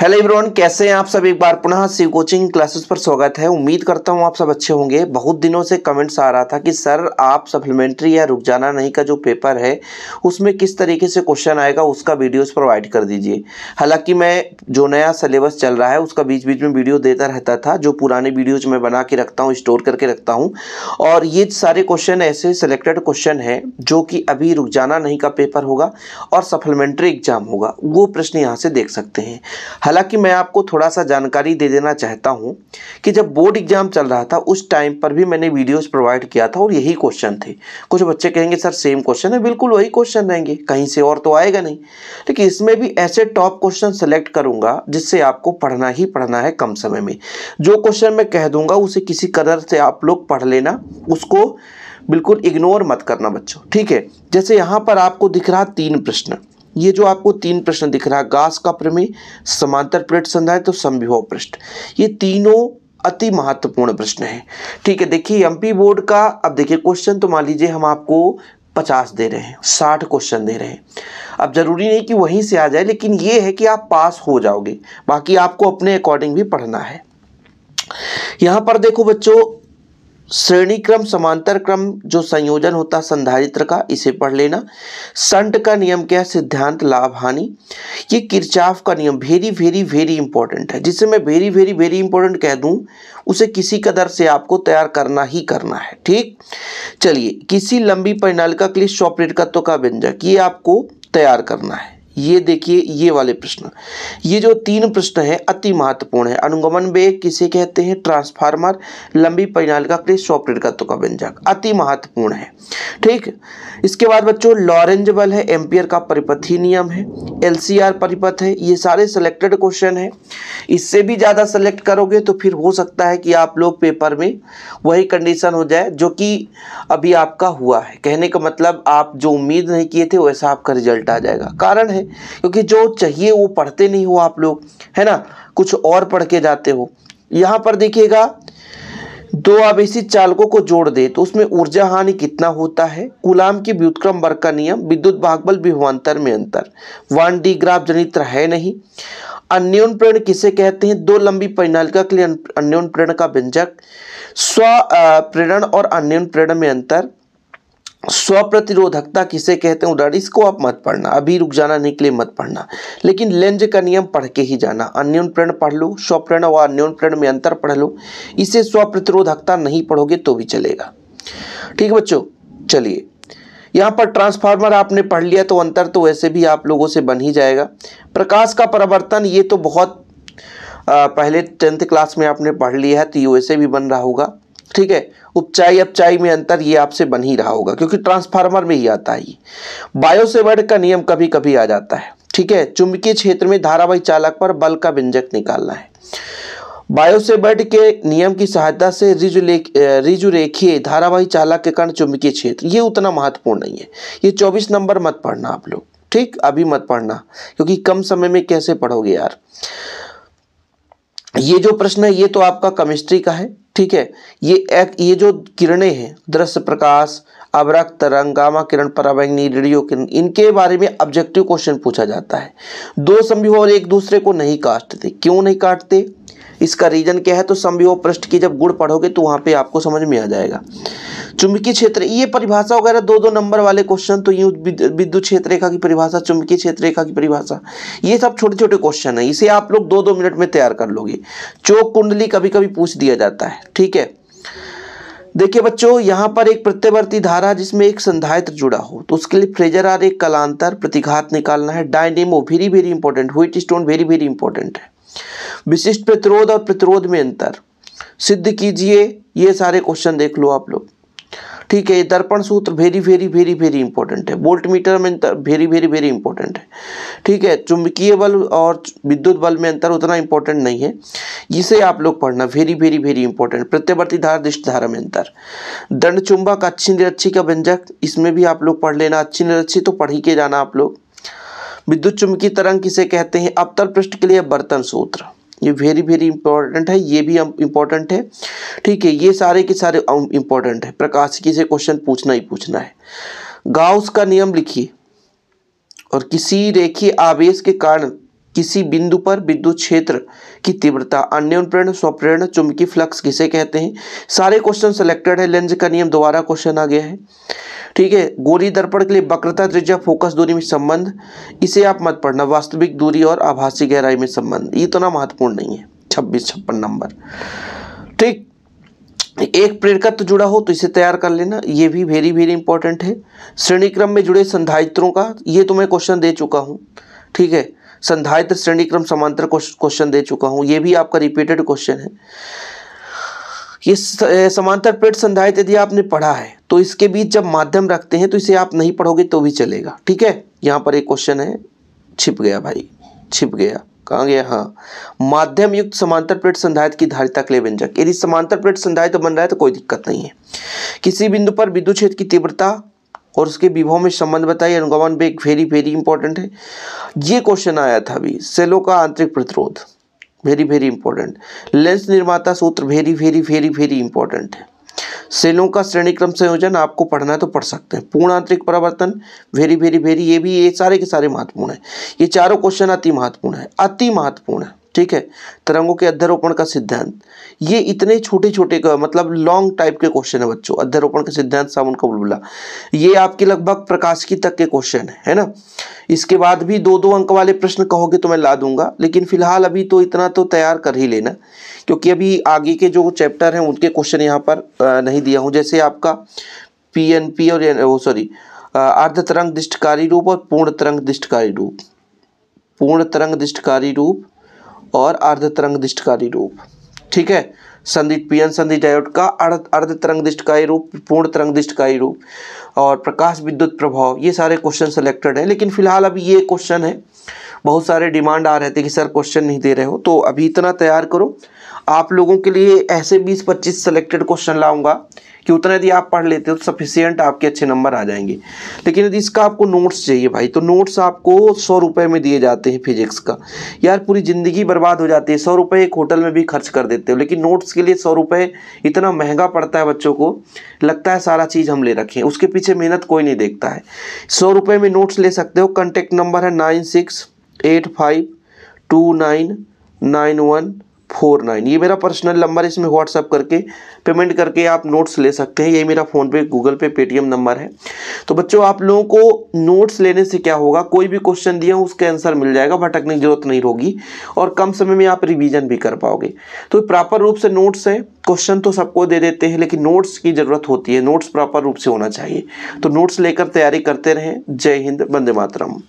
hello everyone कैसे हैं आप सब एक बार पुनः शिव कोचिंग क्लासेस पर स्वागत है उम्मीद करता हूं आप सब अच्छे होंगे बहुत दिनों से कमेंट्स आ रहा था कि सर आप सप्लीमेंट्री या रुक जाना नहीं का जो पेपर है उसमें किस तरीके से क्वेश्चन आएगा उसका वीडियोस प्रोवाइड कर दीजिए हालांकि मैं जो नया सिलेबस चल रहा है उसका बीच बीच में वीडियो देता रहता था जो पुराने वीडियोज मैं बना के रखता हूँ स्टोर करके रखता हूँ और ये सारे क्वेश्चन ऐसे सेलेक्टेड क्वेश्चन हैं जो कि अभी रुक जाना नहीं का पेपर होगा और सप्लीमेंट्री एग्जाम होगा वो प्रश्न यहाँ से देख सकते हैं हालांकि मैं आपको थोड़ा सा जानकारी दे देना चाहता हूँ कि जब बोर्ड एग्जाम चल रहा था उस टाइम पर भी मैंने वीडियोस प्रोवाइड किया था और यही क्वेश्चन थे कुछ बच्चे कहेंगे सर सेम क्वेश्चन है बिल्कुल वही क्वेश्चन रहेंगे कहीं से और तो आएगा नहीं लेकिन इसमें भी ऐसे टॉप क्वेश्चन सेलेक्ट करूँगा जिससे आपको पढ़ना ही पढ़ना है कम समय में जो क्वेश्चन मैं कह दूंगा उसे किसी कदर से आप लोग पढ़ लेना उसको बिल्कुल इग्नोर मत करना बच्चों ठीक है जैसे यहाँ पर आपको दिख रहा तीन प्रश्न ये जो आपको तीन प्रश्न दिख रहा है गास का प्रमेय समांतर प्लेट संधाय तो संभव प्रश्न ये तीनों अति महत्वपूर्ण प्रश्न है ठीक है देखिए एमपी बोर्ड का अब देखिए क्वेश्चन तो मान लीजिए हम आपको पचास दे रहे हैं साठ क्वेश्चन दे रहे हैं अब ज़रूरी नहीं कि वहीं से आ जाए लेकिन ये है कि आप पास हो जाओगे बाकी आपको अपने अकॉर्डिंग भी पढ़ना है यहां पर देखो बच्चों श्रेणी क्रम समांतर क्रम जो संयोजन होता है संधारित्र का इसे पढ़ लेना संट का नियम क्या है सिद्धांत लाभ हानि ये किरचाफ का नियम वेरी वेरी वेरी इंपॉर्टेंट है जिसे मैं वेरी वेरी वेरी इंपॉर्टेंट कह दूं उसे किसी कदर से आपको तैयार करना ही करना है ठीक चलिए किसी लंबी परिणालिका के लिए स्वप्रेरकत्व का व्यंजक ये आपको तैयार करना है ये देखिए ये वाले प्रश्न ये जो तीन प्रश्न हैं अति महत्वपूर्ण है अनुगमन बे किसे कहते हैं ट्रांसफार्मर लंबी परिणाल का क्रिस सॉफ्टवेयर का तुका व्यंजक अति महत्वपूर्ण है ठीक इसके बाद बच्चों लॉरेंज बल है एम्पियर का परिपथी नियम है एलसीआर परिपथ है ये सारे सेलेक्टेड क्वेश्चन है इससे भी ज़्यादा सेलेक्ट करोगे तो फिर हो सकता है कि आप लोग पेपर में वही कंडीशन हो जाए जो कि अभी आपका हुआ है कहने का मतलब आप जो उम्मीद नहीं किए थे वैसा आपका रिजल्ट आ जाएगा कारण है क्योंकि जो चाहिए वो पढ़ते नहीं हो आप लोग है ना कुछ और पढ़ के जाते हो यहाँ पर देखिएगा दो आवेशी चालकों को जोड़ दे तो उसमें ऊर्जा हानि कितना होता है गुलाम की व्युतक्रम वर्ग का नियम विद्युत भागबल विभवान्तर में अंतर वन डी ग्राफ जनित्र है नहीं अन्योन प्रेरण किसे कहते हैं दो लंबी परिणालिका के लिए अन्योन प्रेरण का व्यंजक स्व प्रेरण और अन्योन प्रेरण में अंतर स्वप्रतिरोधकता किसे कहते हैं उदाहरण इसको आप मत पढ़ना अभी रुक जाना नहीं के लिए मत पढ़ना लेकिन लेंज का नियम पढ़ के ही जाना अन्योन प्रण पढ़ लो स्वप्रण व अन्योन प्रण में अंतर पढ़ लो इसे स्वप्रतिरोधकता नहीं पढ़ोगे तो भी चलेगा ठीक है बच्चों चलिए यहाँ पर ट्रांसफार्मर आपने पढ़ लिया तो अंतर तो वैसे भी आप लोगों से बन ही जाएगा प्रकाश का परिवर्तन ये तो बहुत आ, पहले टेंथ क्लास में आपने पढ़ लिया है तो ये वैसे भी बन रहा होगा ठीक है उपचाई अपचाई में अंतर ये आपसे बन ही रहा होगा क्योंकि ट्रांसफार्मर में ही आता है बायोसेवर्ड का नियम कभी कभी आ जाता है ठीक है चुंबकीय क्षेत्र में धारावाही चालक पर बल का व्यंजक निकालना है बायोसेबर्ड के नियम की सहायता से रिजुरेखीय धारावाही चालक के कारण चुंबकीय क्षेत्र ये उतना महत्वपूर्ण नहीं है ये चौबीस नंबर मत पढ़ना आप लोग ठीक अभी मत पढ़ना क्योंकि कम समय में कैसे पढ़ोगे यार ये जो प्रश्न है ये तो आपका केमिस्ट्री का है ठीक है ये एक ये जो किरणें हैं दृश्य प्रकाश अवरक्त तरंग गामा किरण परावैंगनी रेडियो किरण इनके बारे में ऑब्जेक्टिव क्वेश्चन पूछा जाता है दो संभव और एक दूसरे को नहीं काटते क्यों नहीं काटते इसका रीजन क्या है तो संविभव पृष्ठ की जब गुण पढ़ोगे तो वहाँ पे आपको समझ में आ जाएगा चुंबकीय क्षेत्र ये परिभाषा वगैरह दो दो नंबर वाले क्वेश्चन तो यूँ विद्युत क्षेत्र रेखा की परिभाषा चुंबकीय क्षेत्र रेखा की परिभाषा ये सब छोटे छोटे क्वेश्चन है इसे आप लोग दो दो मिनट में तैयार कर लोगे चौक कुंडली कभी कभी पूछ दिया जाता है ठीक है देखिए बच्चों यहाँ पर एक प्रत्यवर्ती धारा जिसमें एक संधायित्र जुड़ा हो तो उसके लिए फ्रेजर आर एक कलांतर प्रतिघात निकालना है dynamo very very important Wheatstone very very important है विशिष्ट प्रतिरोध और प्रतिरोध में अंतर सिद्ध कीजिए ये सारे क्वेश्चन देख लो आप लोग ठीक है दर्पण सूत्र very very very very important है बोल्ट मीटर में अंतर वेरी वेरी वेरी इंपॉर्टेंट है ठीक है चुंबकीय बल और विद्युत बल में अंतर उतना इंपॉर्टेंट नहीं है इसे आप लोग पढ़ना वेरी वेरी वेरी इंपॉर्टेंट प्रत्यवर्ती धार दिष्ट धारा में अंतर दंड चुंबक अच्छी निरक्षी का व्यंजक इसमें भी आप लोग पढ़ लेना अच्छी निरक्षी तो पढ़ ही के जाना आप लोग विद्युत चुंबकीय तरंग किसे कहते हैं अवतल पृष्ठ के लिए बर्तन सूत्र ये वेरी वेरी इंपॉर्टेंट है ये भी इंपॉर्टेंट है ठीक है ये सारे के सारे इंपॉर्टेंट है प्रकाशिकी से क्वेश्चन पूछना ही पूछना है गाउस का नियम लिखिए और किसी रेखीय आवेश के कारण किसी बिंदु पर विद्युत क्षेत्र की तीव्रता अन्य प्रेरण स्वप्रेरण चुंबकीय फ्लक्स किसे कहते हैं सारे क्वेश्चन सिलेक्टेड है लेंज का नियम दोबारा क्वेश्चन आ गया है ठीक है गोरी दर्पण के लिए वक्रता त्रिज्या फोकस दूरी में संबंध इसे आप मत पढ़ना वास्तविक दूरी और आभासी गहराई में संबंध ये तो ना महत्वपूर्ण नहीं है छब्बीस छप्पन नंबर ठीक एक प्रेरकत्व जुड़ा हो तो इसे तैयार कर लेना ये भी वेरी वेरी इंपॉर्टेंट है श्रेणी क्रम में जुड़े संधायित्रों का ये तो मैं क्वेश्चन दे चुका हूँ ठीक है संधायित्र श्रेणी क्रम समांतर क्वेश्चन दे चुका हूँ ये भी आपका रिपीटेड क्वेश्चन है ये समांतर प्लेट संधायित यदि आपने पढ़ा है तो इसके बीच जब माध्यम रखते हैं तो इसे आप नहीं पढ़ोगे तो भी चलेगा ठीक है यहाँ पर एक क्वेश्चन है छिप गया भाई छिप गया कहाँ गया हाँ माध्यम युक्त समांतर प्लेट संधायित की धारिता के लिए व्यंजक यदि समांतर प्लेट संधायित बन रहा है तो कोई दिक्कत नहीं है किसी बिंदु पर विद्युत क्षेत्र की तीव्रता और उसके विभव में संबंध बताइए अनुगमन बेग वेरी वेरी इंपॉर्टेंट है ये क्वेश्चन आया था अभी सेलो का आंतरिक प्रतिरोध वेरी वेरी इंपॉर्टेंट लेंस निर्माता सूत्र very very very very important है सेलों का श्रेणीक्रम संयोजन आपको पढ़ना है तो पढ़ सकते हैं पूर्ण आंतरिक परावर्तन वेरी वेरी वेरी ये भी ये सारे के सारे महत्वपूर्ण है ये चारों क्वेश्चन अति महत्वपूर्ण है अति महत्वपूर्ण है ठीक है तरंगों के अध्यारोपण का सिद्धांत ये इतने छोटे छोटे मतलब लॉन्ग टाइप के क्वेश्चन है बच्चों अध्यारोपण का सिद्धांत साबुन का बुलबुला ये आपके लगभग प्रकाश की तक के क्वेश्चन है है ना इसके बाद भी दो दो अंक वाले प्रश्न कहोगे तो मैं ला दूंगा लेकिन फिलहाल अभी तो इतना तो तैयार कर ही लेना क्योंकि अभी आगे के जो चैप्टर हैं उनके क्वेश्चन यहाँ पर नहीं दिया हूँ जैसे आपका पी एन पी और वो सॉरी अर्ध तरंग दिष्टकारी रूप और पूर्ण तरंग दिष्टकारी रूप पूर्ण तरंग दिष्टकारी रूप और अर्ध तरंग दृष्टकारी रूप ठीक है संधि पीएन संधि डायोड का अर्ध तरंग दृष्टकारी रूप पूर्ण तरंग दृष्टकारी रूप और प्रकाश विद्युत प्रभाव ये सारे क्वेश्चन सेलेक्टेड हैं लेकिन फिलहाल अभी ये क्वेश्चन है बहुत सारे डिमांड आ रहे थे कि सर क्वेश्चन नहीं दे रहे हो तो अभी इतना तैयार करो आप लोगों के लिए ऐसे बीस पच्चीस सेलेक्टेड क्वेश्चन लाऊंगा कि उतना यदि आप पढ़ लेते हो तो सफिशियंट आपके अच्छे नंबर आ जाएंगे लेकिन यदि इसका आपको नोट्स चाहिए भाई तो नोट्स आपको सौ रुपये में दिए जाते हैं फिजिक्स का यार पूरी ज़िंदगी बर्बाद हो जाती है सौ रुपये एक होटल में भी खर्च कर देते हो लेकिन नोट्स के लिए सौ रुपये इतना महंगा पड़ता है बच्चों को लगता है सारा चीज़ हम ले रखें उसके पीछे मेहनत कोई नहीं देखता है सौ रुपये में नोट्स ले सकते हो कॉन्टेक्ट नंबर है nine six eight five two nine nine one four nine ये मेरा पर्सनल नंबर है इसमें व्हाट्सअप करके पेमेंट करके आप नोट्स ले सकते हैं ये मेरा PhonePe Google Pay Paytm number है तो बच्चों आप लोगों को नोट्स लेने से क्या होगा कोई भी क्वेश्चन दिया उसके आंसर मिल जाएगा भटकने की जरूरत नहीं होगी और कम समय में आप रिविज़न भी कर पाओगे तो प्रॉपर रूप से नोट्स हैं क्वेश्चन तो सबको दे देते हैं लेकिन नोट्स की ज़रूरत होती है नोट्स प्रॉपर रूप से होना चाहिए तो नोट्स लेकर तैयारी करते रहें जय हिंद वंदे मातरम